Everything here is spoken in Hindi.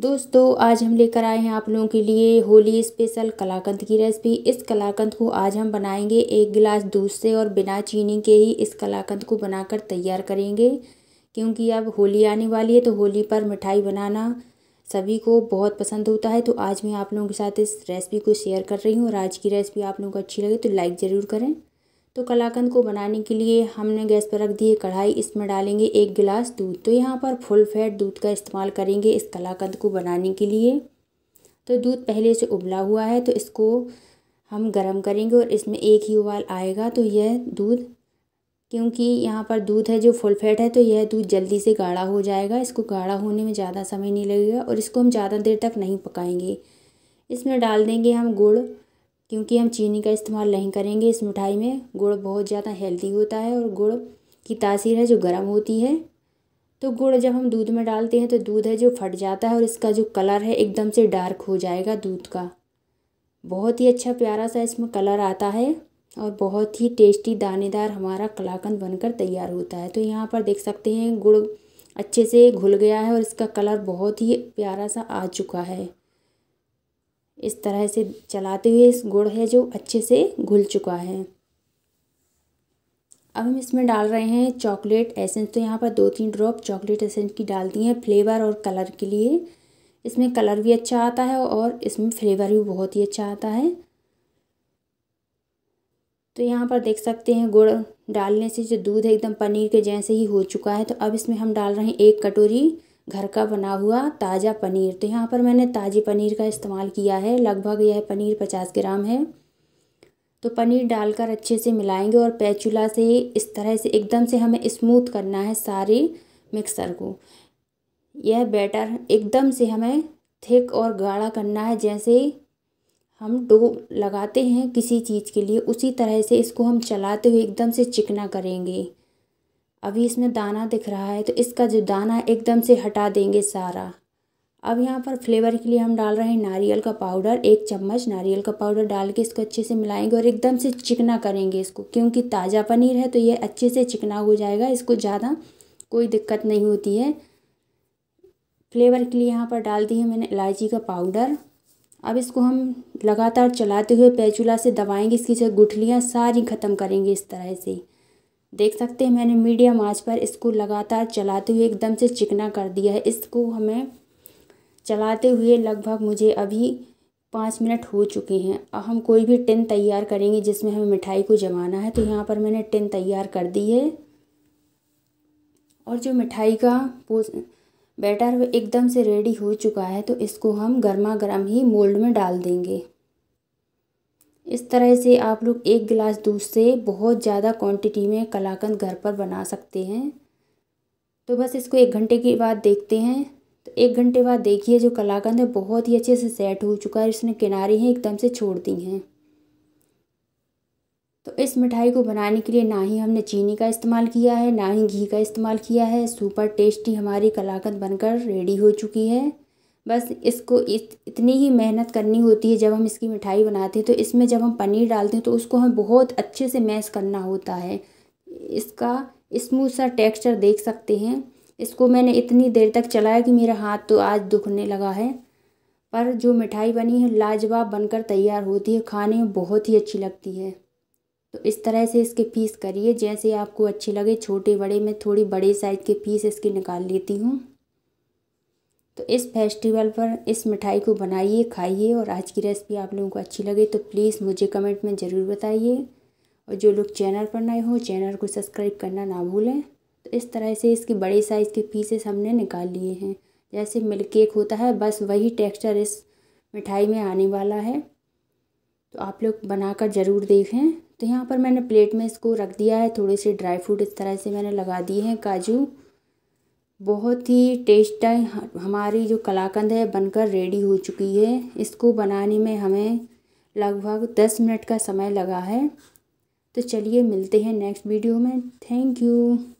दोस्तों आज हम लेकर आए हैं आप लोगों के लिए होली स्पेशल कलाकंद की रेसिपी इस कलाकंद को आज हम बनाएंगे एक गिलास दूध से और बिना चीनी के ही इस कलाकंद को बनाकर तैयार करेंगे क्योंकि अब होली आने वाली है तो होली पर मिठाई बनाना सभी को बहुत पसंद होता है तो आज मैं आप लोगों के साथ इस रेसिपी को शेयर कर रही हूँ और आज की रेसिपी आप लोगों को अच्छी लगे तो लाइक ज़रूर करें तो कलाकंद को बनाने के लिए हमने गैस पर रख दी है कढ़ाई इसमें डालेंगे एक गिलास दूध तो यहाँ पर फुल फैट दूध का इस्तेमाल करेंगे इस कलाकंद को बनाने के लिए तो दूध पहले से उबला हुआ है तो इसको हम गर्म करेंगे और इसमें एक ही उबाल आएगा तो यह दूध क्योंकि यहाँ पर दूध है जो फुल फैट है तो यह दूध जल्दी से गाढ़ा हो जाएगा इसको गाढ़ा होने में ज़्यादा समय नहीं लगेगा और इसको हम ज़्यादा देर तक नहीं पकाएंगे इसमें डाल देंगे हम गुड़ क्योंकि हम चीनी का इस्तेमाल नहीं करेंगे इस मिठाई में गुड़ बहुत ज़्यादा हेल्दी होता है और गुड़ की तासीर है जो गर्म होती है तो गुड़ जब हम दूध में डालते हैं तो दूध है जो फट जाता है और इसका जो कलर है एकदम से डार्क हो जाएगा दूध का बहुत ही अच्छा प्यारा सा इसमें कलर आता है और बहुत ही टेस्टी दानेदार हमारा कलाकंद बनकर तैयार होता है तो यहाँ पर देख सकते हैं गुड़ अच्छे से घुल गया है और इसका कलर बहुत ही प्यारा सा आ चुका है इस तरह से चलाते हुए इस गुड़ है जो अच्छे से घुल चुका है अब हम इसमें डाल रहे हैं चॉकलेट एसेंस तो यहाँ पर दो तीन ड्रॉप चॉकलेट एसेंस की डालती हैं फ्लेवर और कलर के लिए इसमें कलर भी अच्छा आता है और इसमें फ्लेवर भी बहुत ही अच्छा आता है तो यहाँ पर देख सकते हैं गुड़ डालने से जो दूध है एकदम पनीर के जैसे ही हो चुका है तो अब इसमें हम डाल रहे हैं एक कटोरी घर का बना हुआ ताज़ा पनीर तो यहाँ पर मैंने ताज़े पनीर का इस्तेमाल किया है लगभग यह पनीर पचास ग्राम है तो पनीर डालकर अच्छे से मिलाएंगे और पैचुला से इस तरह से एकदम से हमें स्मूथ करना है सारे मिक्सर को यह बैटर एकदम से हमें थिक और गाढ़ा करना है जैसे हम डो लगाते हैं किसी चीज़ के लिए उसी तरह से इसको हम चलाते हुए एकदम से चिकना करेंगे अभी इसमें दाना दिख रहा है तो इसका जो दाना है एकदम से हटा देंगे सारा अब यहाँ पर फ्लेवर के लिए हम डाल रहे हैं नारियल का पाउडर एक चम्मच नारियल का पाउडर डाल के इसको अच्छे से मिलाएंगे और एकदम से चिकना करेंगे इसको क्योंकि ताज़ा पनीर है तो ये अच्छे से चिकना हो जाएगा इसको ज़्यादा कोई दिक्कत नहीं होती है फ्लेवर के लिए यहाँ पर डाल दी है मैंने इलायची का पाउडर अब इसको हम लगातार चलाते हुए पैचूला से दबाएँगे इसकी जो गुठलियाँ सारी ख़त्म करेंगे इस तरह से देख सकते हैं मैंने मीडियम आंच पर इसको लगातार चलाते हुए एकदम से चिकना कर दिया है इसको हमें चलाते हुए लगभग मुझे अभी पाँच मिनट हो चुके हैं अब हम कोई भी टिन तैयार करेंगे जिसमें हमें मिठाई को जमाना है तो यहाँ पर मैंने टिन तैयार कर दी है और जो मिठाई का बैटर एकदम से रेडी हो चुका है तो इसको हम गर्मा गर्म ही मोल्ड में डाल देंगे इस तरह से आप लोग एक गिलास दूध से बहुत ज़्यादा क्वांटिटी में कलाकंद घर पर बना सकते हैं तो बस इसको एक घंटे के बाद देखते हैं तो एक घंटे बाद देखिए जो कलाकंद है बहुत ही अच्छे से सेट हो चुका है इसने किनारे हैं एकदम से छोड़ दी हैं तो इस मिठाई को बनाने के लिए ना ही हमने चीनी का इस्तेमाल किया है ना ही घी का इस्तेमाल किया है सुपर टेस्टी हमारी कलाकंद बनकर रेडी हो चुकी है बस इसको इत, इतनी ही मेहनत करनी होती है जब हम इसकी मिठाई बनाते हैं तो इसमें जब हम पनीर डालते हैं तो उसको हमें बहुत अच्छे से मैश करना होता है इसका स्मूथ सा टेक्सचर देख सकते हैं इसको मैंने इतनी देर तक चलाया कि मेरा हाथ तो आज दुखने लगा है पर जो मिठाई बनी है लाजवाब बनकर तैयार होती है खाने में बहुत ही अच्छी लगती है तो इस तरह से इसके पीस करिए जैसे आपको अच्छे लगे छोटे बड़े मैं थोड़ी बड़े साइज़ के पीस इसके निकाल लेती हूँ तो इस फेस्टिवल पर इस मिठाई को बनाइए खाइए और आज की रेसिपी आप लोगों को अच्छी लगे तो प्लीज़ मुझे कमेंट में ज़रूर बताइए और जो लोग चैनल पर नए हों चैनल को सब्सक्राइब करना ना भूलें तो इस तरह से इसके बड़े साइज़ के पीसेस हमने निकाल लिए हैं जैसे मिल्क केक होता है बस वही टेक्स्चर इस मिठाई में आने वाला है तो आप लोग बनाकर ज़रूर देखें तो यहाँ पर मैंने प्लेट में इसको रख दिया है थोड़े से ड्राई फ्रूट इस तरह से मैंने लगा दिए हैं काजू बहुत ही है हमारी जो कलाकंद है बनकर रेडी हो चुकी है इसको बनाने में हमें लगभग दस मिनट का समय लगा है तो चलिए मिलते हैं नेक्स्ट वीडियो में थैंक यू